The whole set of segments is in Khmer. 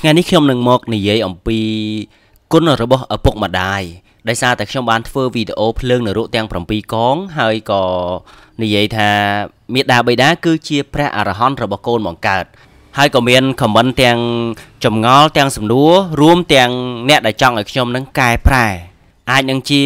ថ្ងៃនេះខ្ញុំនឹងមកនិយាយអំពីគុណរបស់ឪពុកម្ដាយដោយសារតែខ្ញុំបានធ្វើវីដេអូភ្លើងនរកទាំង7កង ហើយក៏និយាយថាមេដាបេដាគឺជា ព្រះអរហន្តរបស់កូនបង្កើត ហើយក៏មានខមមិនទាំងចម្ងល់ទាំងសំណួររួម ទាំងអ្នកដែលចង់ឲ្យខ្ញុំនឹងកែប្រែ អាចនឹងជា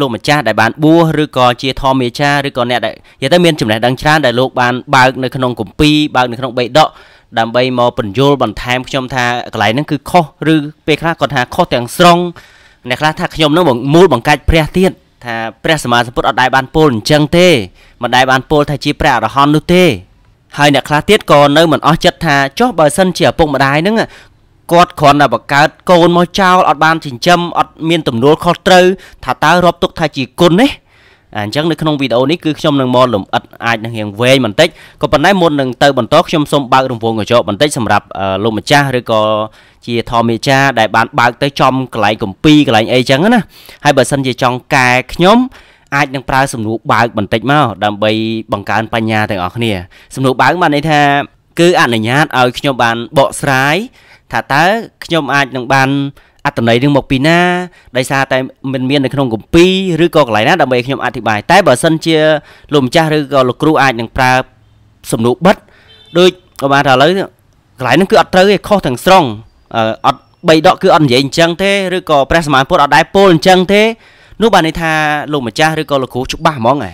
លោកម្ចាស់ដែលបានបួសឬក៏ជា ធម្មាចារ្យឬក៏អ្នកដែលនិយាយទៅមានចំណេះដឹងច្រើនដែលលោកបានបើកនៅក្នុងគម្ពីរបើកនៅក្នុងបេដកដើម្បីមកបញ្យល់បន្ថែមខ្ញុំថាកន្លែងហ្នឹងគឺខុសឬពេលខ្លះគាត់ថាខុសទាំងស្រុងអ្នកខ្លះថាខ្ញុំហ្នឹងមូលបង្កាច់ព្រះទៀតថាព្រះសម្មាសម្ពុទ្ធអត់ដែលបានពោលអញ្ចឹងទេមិនដែលបានពោលថាជាព្រះអរហន្តនោះទេហើយអ្នកខ្លះទៀតក៏នៅមិនអស់ចិត្តថាចុះបើសិនជាឪពុកម្ដាយហ្នឹងគាត់គ្រាន់តែបង្កើតកូនមកចោលអត់បានចិញ្ចឹមអត់មានទំនួលខុសត្រូវថាតើរាប់ទុកថាជាគុណទេអញ្ចឹងនៅក្នុងវីដេអូនេះគឺខ្ញុំនឹងមកលំអិតអាចនឹងរៀងវែងបន្តិចក៏ប៉ុន្តែមុននឹងទៅបន្តខ្ញុំសូមបើករង្វង់កញ្ចក់បន្តិចសម្រាប់លោកម្ចាស់ឬក៏ជាធម្មចាដែលបានបើកទៅចំកន្លែងកំពីកន្លែងអីចឹងណាហើយបើសិនជាចង់កែខ្ញុំអាចនឹងប្រើសំនួរបើកបន្តិចមកដើម្បីបង្កើនបញ្ញាទាំងអស់គ្នាសំនួរបើកបានន័យថាគឺអនុញ្ញាតឲ្យខ្ញុំបានបកស្រាយថាតើខ្ញុំអាចនឹងបានអត្តន័យនឹងមកពីណាដោយសារតែមិនមាននៅក្នុងកម្ពីឬក៏កន្លែងណាដើម្បីខ្ញុំអធិប្បាយតែបើសិនជាលោកម្ចាស់ឬក៏លោកគ្រូអាចនឹងប្រើសំណួរបិទដូចក៏បានថាឥឡូវកន្លែងហ្នឹងគឺអត់ត្រូវទេខុសទាំងស្រុងអត់បីដកគឺអត់និយាយអញ្ចឹងទេឬក៏ព្រះសម្មាពុទ្ធអត់ដែរពោលអញ្ចឹងទេនោះបានន័យថាលោកម្ចាស់ឬក៏លោកគ្រូច្បាស់ហ្មងហ៎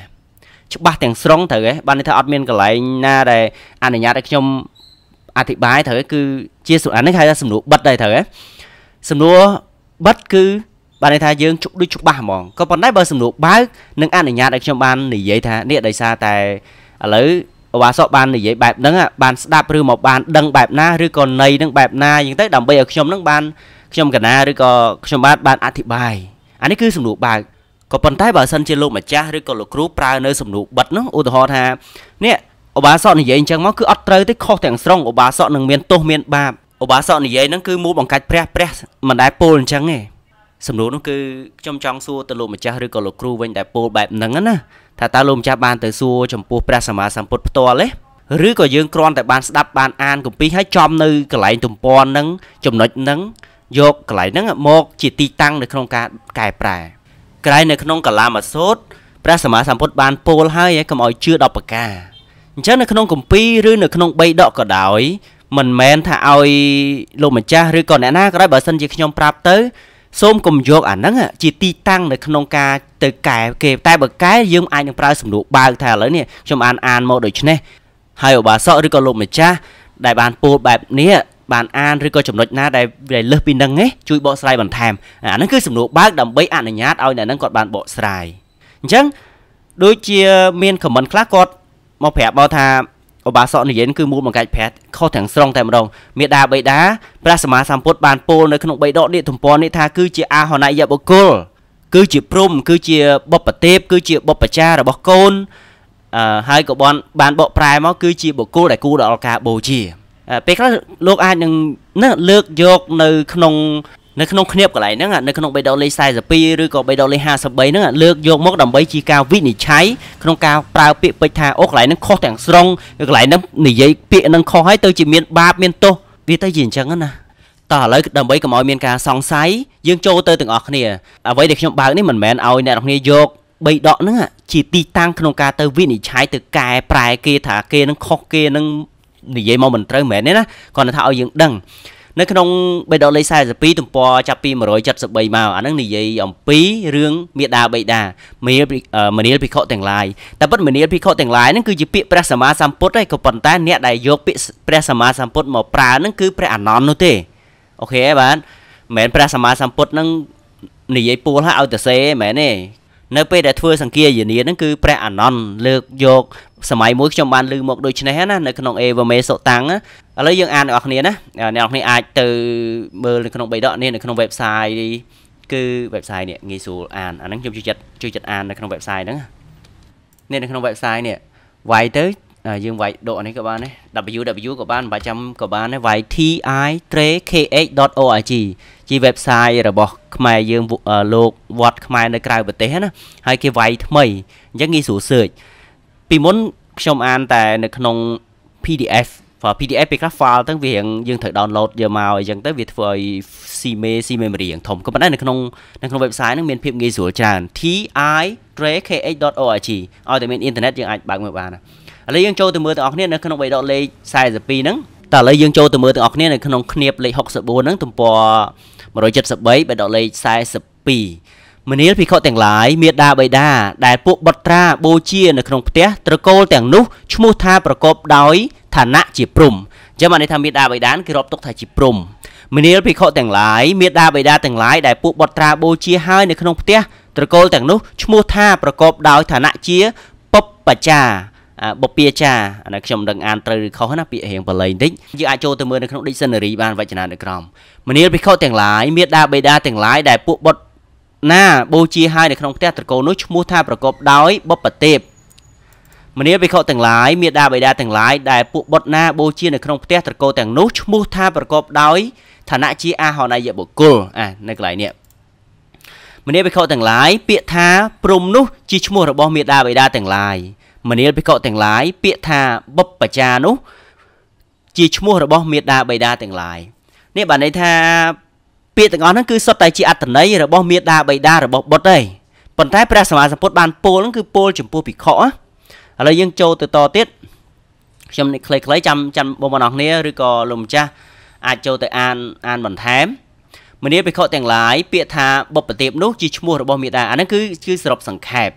ច្បាស់ទាំងស្រុងត្រូវហ៎បានន័យថាអត់មានកន្លែងណាដែលអនុញ្ញាតឲ្យខ្ញុំអធិប្បាយត្រូវគឺជាសំអាននេះហៅថាសំណួរបិទដែរត្រូវហ៎សំណួរបិទគឺបានន័យថាយើងដូចច្បាស់ហ្មងក៏ប៉ុន្តែបើសំណួរបើកនឹងអនុញ្ញាតឲ្យខ្ញុំបាននិយាយថានេះដោយសារតែឥឡូវអវ៉ាសកបាននិយាយបែបហ្នឹងបានស្ដាប់ឬមកបានដឹងបែបណាឬក៏ន័យហ្នឹងបែបណាអញ្ចឹងទៅដើម្បីឲ្យខ្ញុំហ្នឹងបានខ្ញុំកណាឬក៏ខ្ញុំបាទបានអធិប្បាយអានេះគឺសំណួរបើកក៏ប៉ុន្តែបើសិនជាលោកម្ចាស់ឬក៏លោកគ្រូប្រើនៅសំណួរបិទនោះឧទាហរណ៍ថានេះឧបាសកនិយាយអញ្ចឹងមកគឺអត់ត្រូវទេខុសទាំងស្រុងឧបាសកនឹងមានទោសមានបាបឧបាសកនិយាយហ្នឹងគឺមូលបង្កាច់ព្រះព្រះមិនដែលពោលអញ្ចឹងទេសំណួរនោះគឺខ្ញុំចង់សួរទៅលោកម្ចាស់ឬក៏លោកគ្រូវិញដែលពោលបែបហ្នឹងណាថាតើលោកម្ចាស់បានទៅសួរចំពោះព្រះសម្មាសម្ពុទ្ធផ្ទាល់ទេឬក៏យើងគ្រាន់តែបានស្ដាប់បានអានកំពីហើយចំនៅកន្លែងទំព័រហ្នឹងចំណុចហ្នឹងយកកន្លែងហ្នឹងមក ជាទីតាំងនៅក្នុងការកែប្រែក្រៃនៅក្នុងកាលាមសោតព្រះសម្មាសម្ពុទ្ធបានពោលហើយកុំឲ្យជឿដល់ប្រការអញ្ចឹងនៅក្នុងគម្ពីរឬនៅក្នុងបៃដកក៏ដោយមិនមែនថាឲ្យលោកម្ចាស់ឬក៏អ្នកណាក៏ដោយបើសិនជាខ្ញុំប្រាប់ទៅសូមកុំយកអាហ្នឹងជាទីតាំងនៅក្នុងការទៅកែគេតែបើកែយើងអាចនឹងប្រើសំណួរបើកថាឥឡូវនេះខ្ញុំអានអានមកដូចនេះហើយឧបាសកឬក៏លោកម្ចាស់ដែលបានពោលបែបនេះបានអានឬក៏ចំណុចណាដែលដែលលើសពីនឹងឯងជួយបកស្រាយបន្ថែមអាហ្នឹងគឺសំណួរបើកដើម្បីអនុញ្ញាតឲ្យអ្នកហ្នឹងគាត់បានបកស្រាយអញ្ចឹងដូចជាមានខមមិនខ្លះគាត់មកប្រាប់មកថាឧបាសកនិយិនគឺមូលបង្កាច់ប្រាក់ខុសទាំងស្រុងតែម្ដងមេដាបេដាព្រះសម្មាសម្ពុទ្ធបានពោលនៅក្នុងបេដកនេះទំព័រនេះថាគឺជាអាហនយបុគ្គលគឺជាព្រំគឺជាបព្វទេពគឺជាបព្វចាររបស់កូនអឺហើយក៏បានបានបកប្រែមក គឺជាបុគ្គលដែលគួរដល់ការបូជា ពេលខ្លះលោកអាចនឹងលើកយក នៅ ក្នុងនៅក្នុងគ្នាបកន្លែងហ្នឹងនៅក្នុង3ដុល្លារ42ឬក៏3ដុល្លារ53ហ្នឹងលើកយកមកដើម្បីជាការវិនិច្ឆ័យក្នុងការប្រើពាក្យពេចន៍ថាអូកន្លែងហ្នឹងខុសទាំងស្រុងកន្លែងហ្នឹងនិយាយពាក្យហ្នឹងខុសហើយទៅជាមានបាបមានទោសវាទៅជាអញ្ចឹងណាតោះឥឡូវដើម្បីកុំឲ្យមានការសង្ស័យយើងចូលទៅទាំងអស់គ្នាអ្វីដែលខ្ញុំបើកនេះមិនមែនឲ្យអ្នកនរគ្នាយកបីដកហ្នឹងជាទីតាំងក្នុងការទៅវិនិច្ឆ័យទៅកែប្រែគេថាគេនឹងខុសគេនឹងនិយាយមកមិនត្រូវមែនទេណាគ្រាន់តែថាឲ្យយើងដឹងនៅក្នុងបេដលេខ42ទំព័រចាប់ពី173មកអានឹងនិយាយអំពីរឿងមេដាបេដាមនាលមនាលភិក្ខុទាំងឡាយតែប៉ុន្តែមនាលភិក្ខុទាំងឡាយហ្នឹងគឺជាពាក្យព្រះសម្មាសម្ពុទ្ធហើយក៏ប៉ុន្តែអ្នកដែលយកពាក្យព្រះសម្មាសម្ពុទ្ធមកប្រើហ្នឹងគឺព្រះអានន្តនោះទេអូខេបាទមិនមែនព្រះសម្មាសម្ពុទ្ធហ្នឹងនិយាយពូលហើយឲ្យទៅសេមិនមែនទេនៅពេលដែលធ្វើសង្គីយានាហ្នឹងគឺព្រះអានន្ទលើកយក សម័យមួយខ្ញុំបានលើមកដូចនេះណានៅក្នុងអេវមេសុតាំងឥឡូវយើងអានអ្នកនរគ្នាណាអ្នកនរគ្នាអាចទៅមើលនៅក្នុងបេដកនេះនៅក្នុង website គឺ website នេះងាយស្រួលអានអាហ្នឹងខ្ញុំជួយចិត្តជួយចិត្តអាននៅក្នុង website ហ្នឹងនេះនៅក្នុង website នេះវាយទៅយើងវាយដកនេះក៏បានដែរ www ក៏បានបើចាំក៏បានដែរ ytitrekh.org ជា website របស់ខ្មែរយើងលោកវត្តខ្មែរនៅក្រៅប្រទេសណាហើយគេវាយថ្មីអញ្ចឹងងាយស្រួល search ពីមុនខ្ញុំអានតែ នៅក្នុង PDF PDF ពេលខ្លះ file ទៅវារៀងយើងត្រូវ download យកមកអីចឹងទៅវាធ្វើឲ្យ C memory រៀងធំក៏ប៉ុន្តែនៅក្នុងនៅក្នុង website ហ្នឹងមានភាពងាយស្រួលច្រើន ti trekh.org ឲ្យតែមានអ៊ីនធឺណិតយើងអាចបើកមើលបានណាឥឡូវយើងចូលទៅមើលទាំងអស់គ្នានៅក្នុងបេដកលេខ42ហ្នឹងតែឥឡូវយើងចូលទៅមើលទាំងអស់គ្នានៅក្នុងគៀបលេខ64ហ្នឹងទំព័រ173បេដកលេខ42មនាលភិក្ខុទាំងឡាយមេដាបេដា ដែលពួកបុត្រាបូជា នៅក្នុងផ្ទះត្រកូលទាំងនោះឈ្មោះថាប្រកបដោយឋានៈជាព្រំអញ្ចឹងបានន័យថាមេដាបេដាគេរាប់ទុកថាជាព្រំមនាលភិក្ខុទាំងឡាយមេដាបេដាទាំងឡាយដែលពួកបុត្រាបូជាហើយនៅក្នុងផ្ទះត្រកូលទាំងនោះឈ្មោះថាប្រកបដោយឋានៈជាពបបច្ចាបុព្វាចារអាខ្ញុំមិនដឹងអានត្រូវឬខុសណាពាក្យរៀងបលីបន្តិចយើងអាចចូលទៅមើលនៅក្នុង dictionary បានវចនានុក្រមមនាលភិក្ខុទាំងឡាយមេដាបេដាទាំងឡាយដែលពួកបុត្រណាបូជាហើយនៅក្នុងផ្ទះត្រកូលនោះឈ្មោះថាប្រកបដោយបុព្វទេពមនាលភិក្ខុទាំងឡាយមេដាបេដាទាំងឡាយដែលពួកបុត្រណាបូជានៅក្នុងផ្ទះត្រកូលទាំងនោះឈ្មោះថាប្រកបដោយឋានៈជាអាហន័យបុគ្គលអានៅកន្លែងនេះមនាលភិក្ខុទាំងឡាយពាក្យថា ព្រំនោះជាឈ្មោះរបស់មេដាបេដាទាំងឡាយមនាលភិក្ខុទាំងឡាយពាក្យថាបុព្វចារនោះជាឈ្មោះរបស់មេដាបៃតាទាំងឡាយនេះបានន័យថាពាក្យទាំងអស់ហ្នឹងគឺសុទ្ធតែជាអត្តន័យរបស់មេដាបៃតារបស់បុត្រទេប៉ុន្តែព្រះសម្មាសម្ពុទ្ធបានពោលហ្នឹងគឺពោលចំពោះភិក្ខុឥឡូវយើងចូលទៅតទៀតខ្ញុំនេះខ្លីៗចាំចាំបងប្អូនអរគ្នាឬក៏លោកម្ចាស់អាចចូលទៅអានអានបន្ថែមមនីភិក្ខុទាំងឡាយពាក្យថាបុព្វទេពនោះជាឈ្មោះរបស់មេដាអាហ្នឹងគឺគឺសរុបសង្ខេប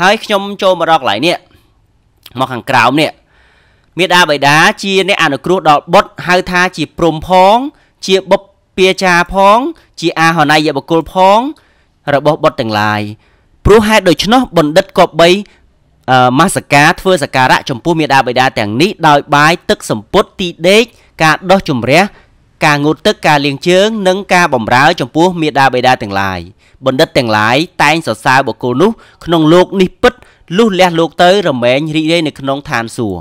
ហើយខ្ញុំចូលមករកកន្លែងនេះមកខាងក្រោមនេះមេដាបៃតាជាអ្នក អនុគ្រោះដល់បុត្រហៅថាជាព្រំផង ជាបុព្វាចាផង ជាអាហណ័យបុគ្គលផង របស់បុត្រទាំងឡាយព្រោះហេតុដូច្នោះបណ្ឌិតក៏បីមាសកាធ្វើសការៈចំពោះមេដាបៃតាទាំងនេះដោយបាយទឹកសម្ពុតទីដេកការដោះជំរះការងូតទឹកការលាងជើងនិងការបំរើ ចំពោះមេដាបៃតាទាំងឡាយបណ្ឌិតទាំងឡាយតែងសរសើរបុគ្គលនោះក្នុងលោក នេះពិតលុះលះលោកទៅរមែងរីករាយនៅក្នុងឋានសួគ៌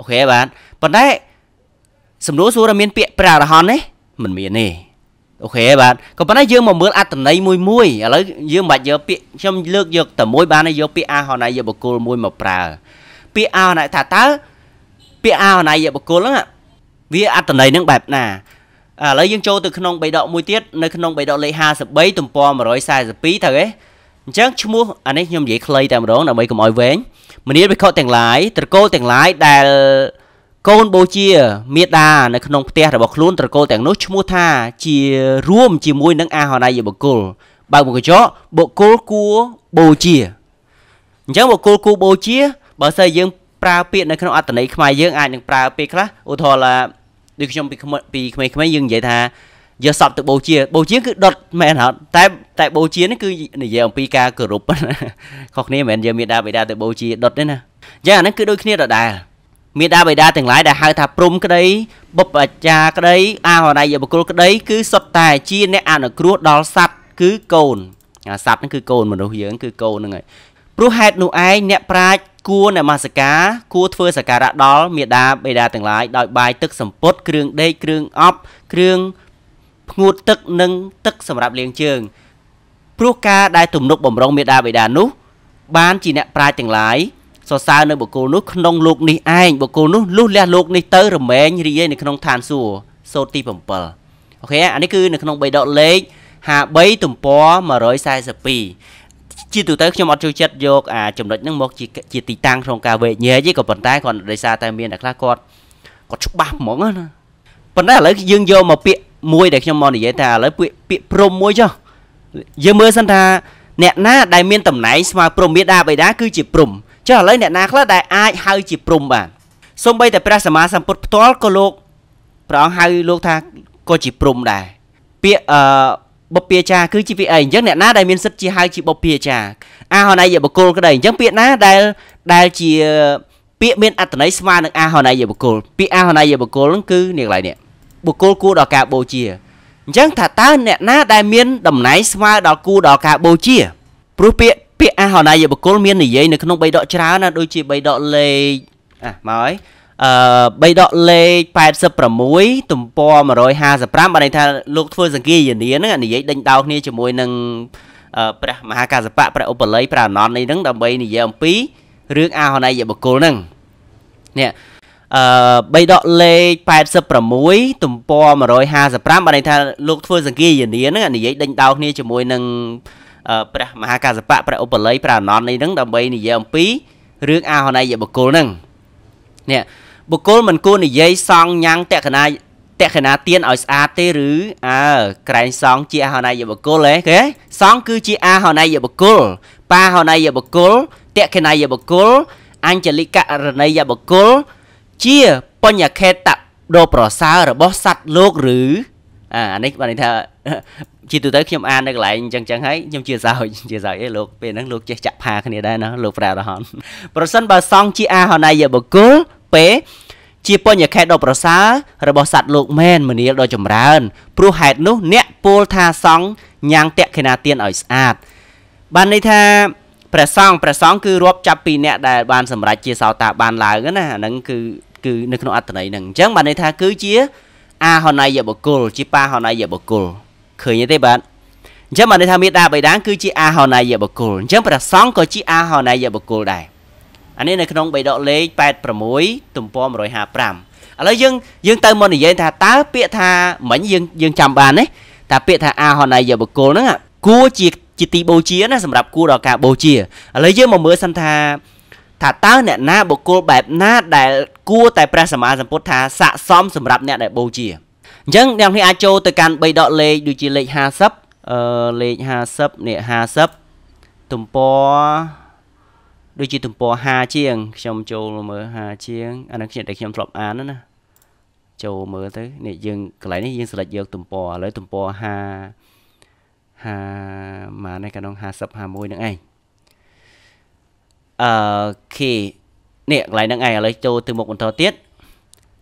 អូខេបាទប៉ុន្តែសំណួរសួរថាមានពាក្យព្រះអរហន្តទេមិនមានទេអូខេបាទក៏ប៉ុន្តែយើងមកមើលអត្តន័យមួយមួយឥឡូវយើងមិនបាច់យកពាក្យខ្ញុំលើកយកតែមួយ បានទេយកពាក្យអហន័យបុគ្គលមួយមកប្រើ ពាក្យអហន័យថាតើពាក្យអហន័យបុគ្គលហ្នឹងវាអត្តន័យនឹងបែបណាឥឡូវយើងចូលទៅក្នុងបេដកមួយទៀតនៅក្នុងបេដកលេខ53ទំព័រ142ត្រូវទេអញ្ចឹងឈ្មោះអានេះខ្ញុំនិយាយខ្លីតែម្ដងដើម្បីកុំឲ្យវែងមនីវិខទាំងឡាយត្រកូលទាំងឡាយដែលកូនបូជាមេដានៅក្នុងផ្ទះរបស់ខ្លួនត្រកូលទាំង នោះឈ្មោះថា ជា រួម ជាមួយនឹងអាហរណយបុគ្គលបើមកកញ្ចក់បុគ្គលគួបូជាអញ្ចឹងបុគ្គលគួបូជាបើសិនយើងប្រើពាក្យនៅក្នុងអត្តន័យខ្មែរយើងអាចនឹងប្រើពាក្យខ្លះឧទាហរណ៍ថាដូចខ្ញុំពីពីក្មេងៗយើងនិយាយថាយកសពទៅបូជាបូជាគឺដុតមែនហត់តែ តែបូជានេះគឺនិយាយអំពីការគោរពខុសគ្នាមិនមែនយកមេដាបេដាទៅបូជាដុតទេណាអញ្ចឹងអាហ្នឹងគឺដូចគ្នាដដែលមេដាបេដាទាំងឡាយដែលហៅថាព្រំក្តីបុព្វអាចារ្យក្តីអហរណ័យបុគ្គលក្តីគឺសុទ្ធតែជាអ្នកអនុគ្រោះដល់សត្វគឺកូនអាសត្វហ្នឹងគឺកូនមនុស្សយើងគឺកូនហ្នឹងហើយព្រោះហេតុនោះឯងអ្នកប្រាជ្ញគួរនមស្ការគួរធ្វើសក្ការៈដល់មេដាបេដាទាំងឡាយដោយបាយទឹកសម្ពុតគ្រឿងដេកគ្រឿងអប់គ្រឿងផ្ងួតទឹក និង ទឹក សម្រាប់លាងជើងព្រោះការដែលទំនុក បំរុងមេដាបិតានោះ បានជាអ្នកប្រាជ្ញទាំងឡាយសរសើរនៅបុគ្គលនោះក្នុងលោកនេះឯងបុគ្គលនោះលុះលះលោកនេះទៅរមែងរីឯនៅក្នុងឋានសួគ៌សូត្រទី7អូខេអានេះគឺ នៅក្នុងបេដកលេខ53ទំព័រ142ជាទូទៅខ្ញុំអត់ចូលចិត្តយកអាចំណុចហ្នឹងមកជាជាទីតាំងក្នុងការវេញែកទេក៏ប៉ុន្តែគាត់ដោយសារតែមានអ្នកខ្លះគាត់គាត់ច្បាស់ហ្មងណាប៉ុន្តែឥឡូវយើងយកមកពាក្យមួយដែលខ្ញុំមកនិយាយថាឥឡូវពាក្យពាក្យព្រមមួយចុះយើងមើលសិនថាអ្នកណាដែលមានតំណែងស្មើព្រមមេដាបេដាគឺជាព្រមចុះឥឡូវអ្នកណាខ្លះដែលអាចហៅជាព្រមបានសូម្បីតែព្រះសម្មាសម្ពុទ្ធផ្ទាល់ក៏លោកព្រះអង្គហៅលោកថាក៏ជាព្រមដែរពាក្យអឺបពាចាគឺជាពាក្យអីអញ្ចឹងអ្នកណាដែលមានសិទ្ធិជាហៅជាបពាចាអាហន័យបុគ្គលក្តីអញ្ចឹងពាក្យណាដែលដែលជាពាក្យមានអត្ថន័យស្មើនឹងអាហន័យបុគ្គលពាក្យអាហន័យបុគ្គលគឺនេះកន្លែងនេះបុគ្គលគួរដល់ការបូជាអញ្ចឹងថាតើអ្នកណាដែលមានតំណែងស្មើដល់គួរដល់ការបូជាព្រោះពាក្យពាក្យអហោណាយបុគ្គលមាននិយាយនៅក្នុងបៃដកច្រើនណាដូចជាបៃដកលេខអះមកហើយអឺបៃដកលេខ86ទំព័រ155បានន័យថាលោកធ្វើសង្គីយនាហ្នឹងនិយាយដេញដោគ្នាជាមួយនឹងព្រះមហាកាសបៈព្រះឧបល័យព្រះអនន្តនេះហ្នឹងដើម្បីនិយាយអំពីរឿងអហោណាយបុគ្គលហ្នឹងនេះអឺ3ដកលេខ86ទំព័រ155បានន័យថាលោកធ្វើសង្គីយនាហ្នឹងនិយាយដេញដោគ្នាជាមួយនឹងព្រះមហាកាសបៈព្រះឧបល័យព្រះអនន្តនេះហ្នឹងដើម្បីនិយាយអំពីរឿងអាហន័យបុគ្គលហ្នឹងនេះបុគ្គលមិនគួរនិយាយសងញ៉ាំងតក្កណាតក្កណាទៀនឲ្យស្អាតទេឬអើក្រែងសងជាអាហន័យបុគ្គលហ៎គេសងគឺជាអាហន័យបុគ្គលបាហន័យបុគ្គលតក្កណាយបុគ្គលអញ្ចលិករណីយបុគ្គលជាបញ្ញខេតដ៏ប្រសើររបស់សត្វលោកឬអានេះបានន័យថាជាទូទៅខ្ញុំអាននៅកន្លែងអញ្ចឹងចឹងហើយខ្ញុំជាសោចជាសោចអីលោកពេលហ្នឹងលោកចេះចាក់ផាគ្នាដែរណាលោកប្រារហនប្រសិនបើសង្ឃជាអាហណ័យបុគ្គលពេលជាបញ្ញខេតដ៏ប្រសើររបស់សត្វលោកមែនមនាលដ៏ចម្រើន ព្រោះហេតុនោះ អ្នកពោលថាសង្ឃញ៉ាំងតេខេណាទានឲ្យស្អាតបានន័យថាព្រះសង្ឃព្រះសង្ឃគឺរាប់ចាប់ពីអ្នកដែលបានសម្រេចជាសោ តាបានឡើងណាអាហ្នឹងគឺគឺនៅក្នុងអត្តន័យហ្នឹងអញ្ចឹងបានន័យថាគឺជាអាហន័យបុគ្គលជាបាហន័យបុគ្គលឃើញទេបាទអញ្ចឹងបានន័យថាមេដាបៃតាគឺជាអាហន័យបុគ្គលអញ្ចឹងព្រះសង្ឃក៏ជាអាហន័យបុគ្គលដែរអានេះនៅក្នុងបៃដកលេខ86ទំព័រ155ឥឡូវយើងយើងទៅមកនិយាយថាតើពាក្យថាមិញយើងយើងចាំបានទេតើពាក្យថាអាហន័យបុគ្គលហ្នឹងគួរជាជាទីបូជាណាសម្រាប់គួរដល់ការបូជាឥឡូវយើងមកមើលសិនថា ថាតើអ្នកណាបុគ្គលបែបណាដែលគួរតែព្រះសម្មាសម្ពុទ្ធថាស័កសមសម្រាប់អ្នកដែលបូជាអញ្ចឹងអ្នកនេះអាចចូលទៅកាន់3ដកលេខដូចជាលេខ50អឺលេខ50នេះ50ទំព័រដូចជាទំព័រ5ជាងខ្ញុំចូលមើល5ជាងអានេះខ្ញុំតែខ្ញុំធ្លាប់អានណាចូលមើលទៅនេះយើងកន្លែងនេះយើងសិលេចយកទំព័រឥឡូវទំព័រ5 50ម៉ានេះកណ្ដុង50 51នឹងឯងអូខេនេះកន្លែងហ្នឹងឯងឥឡូវចូលទៅមុខបន្តទៀត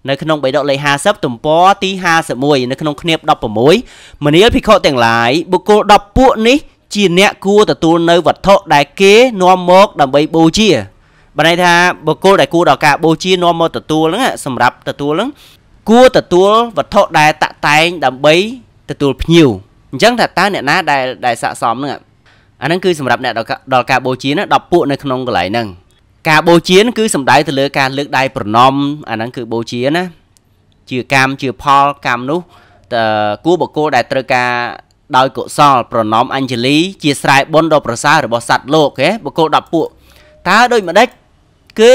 នៅក្នុងបៃដកលេខ50ទំព័រទី51នៅក្នុងគណៀប16មនាលភិក្ខុទាំងឡាយបុគ្គល10ពួកនេះ ជាអ្នកគួរទទួលនៅវត្ថុ ដែល គេនាំមក ដើម្បីបូជាបានន័យថាបុគ្គលដែលគួរដល់ការបូជានាំមកទទួលហ្នឹងសម្រាប់ទទួលហ្នឹងគួរទទួលវត្ថុដែល តាក់តែង ដើម្បី ទទួលភ្ញៀវអញ្ចឹងថាតើអ្នកណាដែលដែលស័កសមនឹងអាហ្នឹងគឺសម្រាប់អ្នកដល់ការបូជាណា10ពួកនៅក្នុងកន្លែងហ្នឹងការបូជាគឺសំដៅទៅលើការ លើកដៃប្រណម្យអាហ្នឹងគឺបូជាណាជាកម្មជាផលកម្មនោះតើគួរបកគោដែលត្រូវការដោយកុសល ប្រណម្យអញ្ជលីជាស្រែបុណ្យដ៏ប្រសើររបស់សត្វលោកហ៎បកគោ10ពួកតើដូចម្ដេចគឺ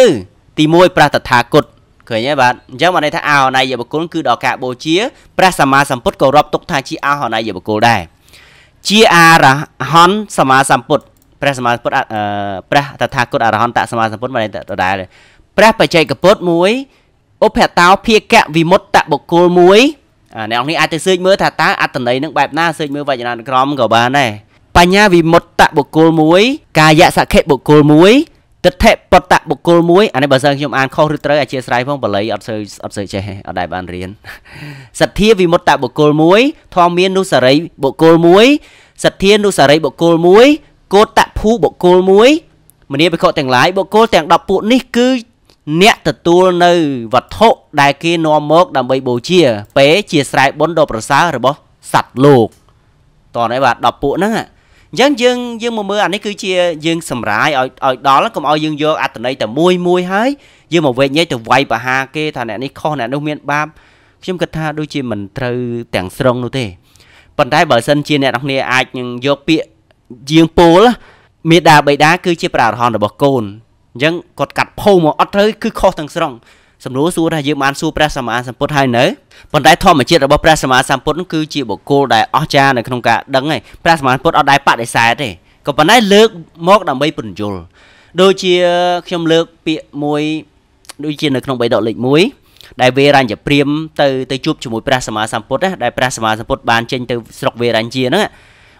ទី1ប្រះតថាគតឃើញទេបាទអញ្ចឹងបានន័យថាអោណៃយបុគ្គលគឺដល់ការបូជាព្រះសម្មាសម្ពុទ្ធក៏រាប់ទុកថាជាអោណៃយបុគ្គលដែរជាអរហន្តសម្មាសម្ពុទ្ធព្រះសម្មាសម្ពុទ្ធព្រះតថាគតអរហន្តសម្មាសម្ពុទ្ធបានន័យដដែលព្រះ បច្ចេកពុទ្ធមួយឧបតោភាកវិមុតតបុគ្គលមួយអ្នកនេះអាចទៅស៊ើចមើលថាតើអត្តន័យនឹងបែបណាស៊ើចមើលវចនានុក្រមក៏បានដែរបញ្ញាវិមុតតបុគ្គលមួយកាយសខិបុគ្គលមួយទិដ្ឋិបតបុគ្គលមួយអានេះបើសិនខ្ញុំអានខុសឬត្រូវអធិស្ឋានផងបាលីអត់សូវអត់សូវចេះអត់ដែលបានរៀនសទ្ធាវិមុតតបុគ្គលមួយ ធម្មានុសារីបុគ្គលមួយសទ្ធានុសារីបុគ្គលមួយកោតភូបុគ្គលមួយមនីបិខុទាំងឡាយបុគ្គលទាំង10ពួកនេះគឺអ្នកទទួលនៅវត្ថុដែលគេនាំមក ដើម្បីបូជា ពេលជាស្រ័យបុណ្យដ៏ប្រសើររបស់សត្វលោកតោះនេះបាទ10ពួកហ្នឹងអញ្ចឹងយើងយើងមកមើលអានេះគឺជាយើងសម្រាយឲ្យឲ្យដល់កុំឲ្យយើងយកអត្តន័យតែមួយមួយហើយយើងមកវែកញែកទៅវាយប្រហាគេថាអ្នកនេះខុសអ្នកនោះមាន បាបខ្ញុំគិតថាដូចជាមិនត្រូវទាំងស្រុងនោះទេប៉ុន្តែបើសិនជាអ្នកនរគ្នាអាចនឹងយកពាក្យជាងពោលមេដាបៃតាគឺជាប្រារហន្តរបស់កូនអញ្ចឹងគាត់កាត់ភោមកអត់ត្រូវគឺខុសទាំងស្រុងសំណួរសួរថាយើងបានសួរព្រះសម្មាសម្ពុទ្ធហើយនៅប៉ុន្តែធម្មជាតិរបស់ព្រះសម្មាសម្ពុទ្ធគឺជាបុគ្គលដែលអស្ចារ្យនៅក្នុងការដឹងឯងព្រះសម្មាសម្ពុទ្ធអត់ដែរបដិសេធទេក៏ប៉ុន្តែលើកមកដើម្បីពន្យល់ដូចជាខ្ញុំលើកពាក្យមួយដូចជានៅក្នុងបៃដកលេខ1ដែលវេរញ្ញព្រាមទៅទៅជួបជាមួយព្រះសម្មាសម្ពុទ្ធដែរព្រះសម្មាសម្ពុទ្ធបានចេញទៅស្រុកវេរញ្ជាហ្នឹង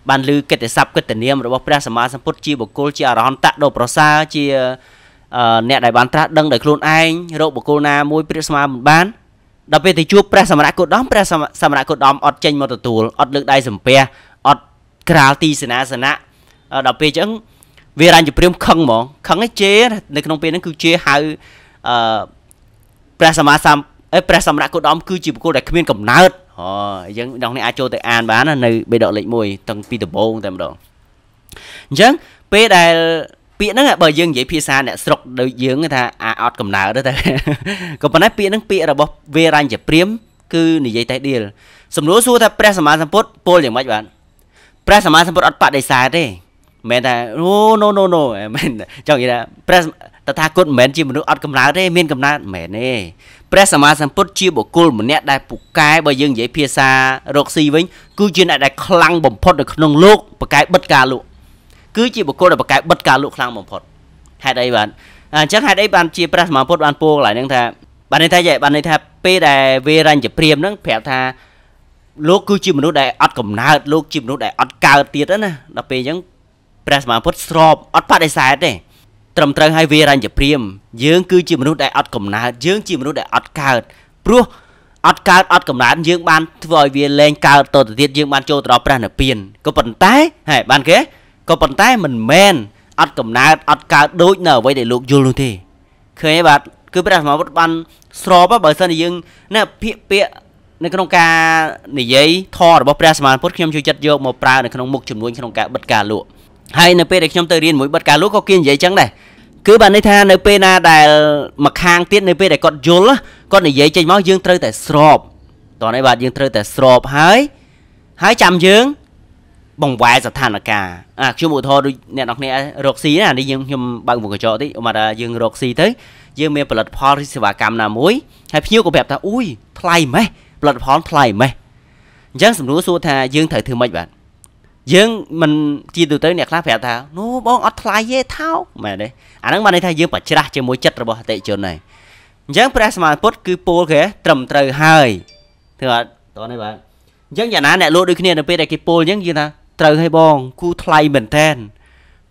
បានលើកិត្តិស័ព្ទកិត្តិនាមរបស់ព្រះសម្មាសម្ពុទ្ធជាបុគ្គលជាអរហន្តៈដ៏ប្រសើរជាអ្នកដែលបានត្រាស់ដឹងដោយខ្លួនឯងរោគបកគលណាមួយព្រាបស្មើមិនបានដល់ពេលទៅជួបព្រះសមរគោតមព្រះសមរគោតមអត់ចេញមកទទួលអត់លើកដៃសំពះអត់ក្រាលទីសេនាសនៈដល់ពេលអញ្ចឹងវារញ្ញព្រាមខឹងហ្មងខឹងឯជេនៅក្នុងពេលហ្នឹងគឺជាហៅអឺព្រះសម្មាសម្អេព្រះសម្រៈគោតមគឺជាបុគ្គលដែលគ្មានកំណើតអូយើងបងនេះអាចចូលទៅអានបាននៅបេដកលេខ1តាំងពីដំបូងតែម្ដងអញ្ចឹងពេលដែលពាក្យហ្នឹងបើយើងនិយាយភាសាអ្នកស្រុកដូចយើងថាអាអត់កំណើតទៅក៏ប៉ុន្តែពាក្យហ្នឹងពាក្យរបស់វេរញ្ជព្រាមគឺនិយាយតែដៀលសំណួរសួរថាព្រះសម្មាសម្ពុទ្ធពោលយ៉ាងម៉េចបាទព្រះសម្មាសម្ពុទ្ធអត់បដិសេធទេមិនថាអូ no no no មិនចង់និយាយថាព្រះតថាគតមិនមែនជាមនុស្សអត់កំណើតទេមានកំណើតមិនមែនទេព្រះសម្មាសម្ពុទ្ធជាបុគ្គលម្នាក់ដែលពូកែបើយើងនិយាយភាសារកស៊ីវិញគឺជាអ្នកដែលខ្លាំងបំផុតនៅក្នុងលោកបកែបិទការលោកគឺជាបុគ្គលដែលបកកែបិទការលក់ខ្លាំងបំផុតហេតុអីបាទអញ្ចឹងហេតុអីបានជាព្រះសម្មាពុទ្ធបានពោលកន្លែងហ្នឹងថាបានន័យថាយ៉ាងបានន័យថា ពេលដែលវេរញ្ញព្រាមហ្នឹងប្រាប់ថាលោកគឺជាមនុស្សដែលអត់កំណើតលោកជាមនុស្សដែលអត់កើតទៀតណាដល់ពេលអញ្ចឹងព្រះសម្មាពុទ្ធស្របអត់បដិសេធទេត្រឹមត្រូវហើយវេរញ្ញព្រាមយើងគឺជាមនុស្សដែលអត់កំណើតយើងជាមនុស្សដែលអត់កើតព្រោះអត់កើតអត់កំណើតយើងបានធ្វើឲ្យវាលែងកើតតទៅទៀតយើងបានចូលទៅដល់ព្រះនិព្វានក៏ប៉ុន្តែហេបានគេក៏ប៉ុន្តែមិនមែនអត់កំណើតអត់កើតដូច នៅអ្វីដែលលោកយល់នោះទេឃើញទេបាទគឺព្រះសម្មាពុទ្ធបានស្របបើសិនជាយើងណាភាកពាកនៅក្នុងការនិយាយធម៌របស់ព្រះសម្មាពុទ្ធខ្ញុំជួយចិត្តយកមកប្រើនៅក្នុងមុខចំនួនក្នុងការបិទការលក់ហើយនៅពេលដែលខ្ញុំទៅរៀនមួយបិទការលក់ក៏គេនិយាយចឹងដែរគឺបានន័យថានៅពេលណាដែលមកខាងទៀតនៅពេលដែលគាត់យល់គាត់និយាយចេញមកយើងត្រូវតែស្របតោះនេះបាទយើងត្រូវតែស្របហើយហើយចាំយើងបង្វែរស្ថានភាពអាខ្ញុំឧទាហរណ៍ដូចអ្នកនរគ្នារកស៊ីណានេះយើងខ្ញុំបើកមួយកញ្ចក់តិចឧមាថាយើងរកស៊ីទៅយើងមានផលិតផលឬសេវាកម្មណាមួយហើយភ្ញៀវក៏ប្រាប់ថាអ៊ុយថ្លៃម៉េះផលិតផលថ្លៃម៉េះអញ្ចឹងសំណួរសួរថាយើងត្រូវធ្វើម៉េចបាទយើងមិនជាទូទៅអ្នកខ្លះប្រាប់ថានោះបងអត់ថ្លៃទេថោកមែនទេអាហ្នឹងបានន័យថាយើងប្រច្រាស់ជាមួយចិត្តរបស់អតិជនហើយអញ្ចឹងព្រះសម្មាពុទ្ធគឺពោលគេត្រឹមត្រូវហើយធ្វើអត់តនេះបាទអញ្ចឹងយ៉ាងណាអ្នកលក់ដូចគ្នានៅពេលដែលគេពោលអញ្ចឹងយល់ថាត្រូវហើយបងគូថ្លៃមែនតែន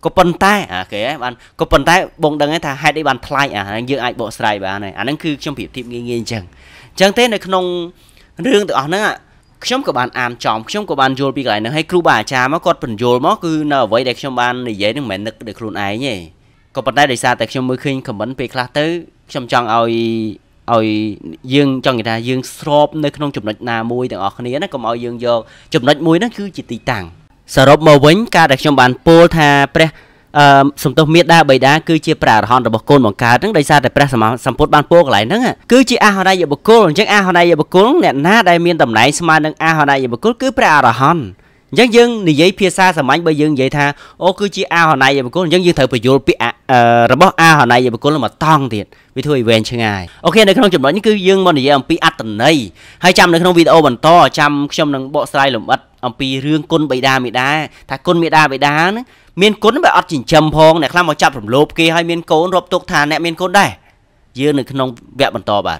ក៏ប៉ុន្តែអូខេបានក៏ប៉ុន្តែបងដឹងថាហេតុអីបានថ្លៃអាហ្នឹងយើងអាចបកស្រាយបានហើយអាហ្នឹងគឺខ្ញុំប្រៀបធៀបងាយងាយអញ្ចឹងអញ្ចឹងទេនៅក្នុងរឿងទាំងអស់ហ្នឹងខ្ញុំក៏បានអានចំខ្ញុំក៏បានយល់ពីកន្លែងហ្នឹងហើយគ្រូបាអាចារ្យមកគាត់បញ្យល់មកគឺនៅអ្វីដែលខ្ញុំបាននិយាយហ្នឹងមិនមែននឹកដោយខ្លួនឯងទេក៏ប៉ុន្តែដោយសារតែខ្ញុំមើលឃើញ comment ពេលខ្លះទៅខ្ញុំចង់ឲ្យឲ្យយើងចង់និយាយថាយើងស្របនៅក្នុង ចំណុចណាមួយទាំងអស់គ្នាណាកុំឲ្យយើងយកចំណុចមួយហ្នឹងគឺជាទីតាំងសរុបមកវិញការដែលខ្ញុំបានពោលថាព្រះអឺសំទោសមេដាបៃតាគឺជាព្រះអរហន្តរបស់កូនបង្កើតហ្នឹងដោយសារតែព្រះសម្មាសម្ពុទ្ធបានពោលកន្លែងហ្នឹងគឺជាអហរណយបុគ្គលអញ្ចឹងអហរណយបុគ្គលអ្នកណាដែលមានតំណែងស្មើនឹងអហរណយបុគ្គលគឺព្រះអរហន្តអញ្ចឹងយើងនិយាយភាសាសាមញ្ញបើយើងនិយាយថាអូគឺជាអាហណៃយបុគ្គលអញ្ចឹងយើងត្រូវបញ្យល់ពាក្យរបស់អាហណៃយបុគ្គលមកតង់ទៀតវាធ្វើឲ្យវែងឆ្ងាយអូខេនៅក្នុងចំណុចនេះគឺយើងមកនិយាយអំពីអត្តន័យហើយចាំនៅក្នុងវីដេអូបន្តចាំខ្ញុំនឹងបកស្រាយលម្អិតអំពីរឿងគុណបិតាមេដាថាគុណមេដាបិតាហ្នឹងមានគុណបើអត់ចិញ្ចឹមផងអ្នកខ្លះមកចាប់រំលោភគេហើយមានកូនរាប់ទុកថាអ្នកមានកូនដែរយើងនៅក្នុងវគ្គបន្តបាទ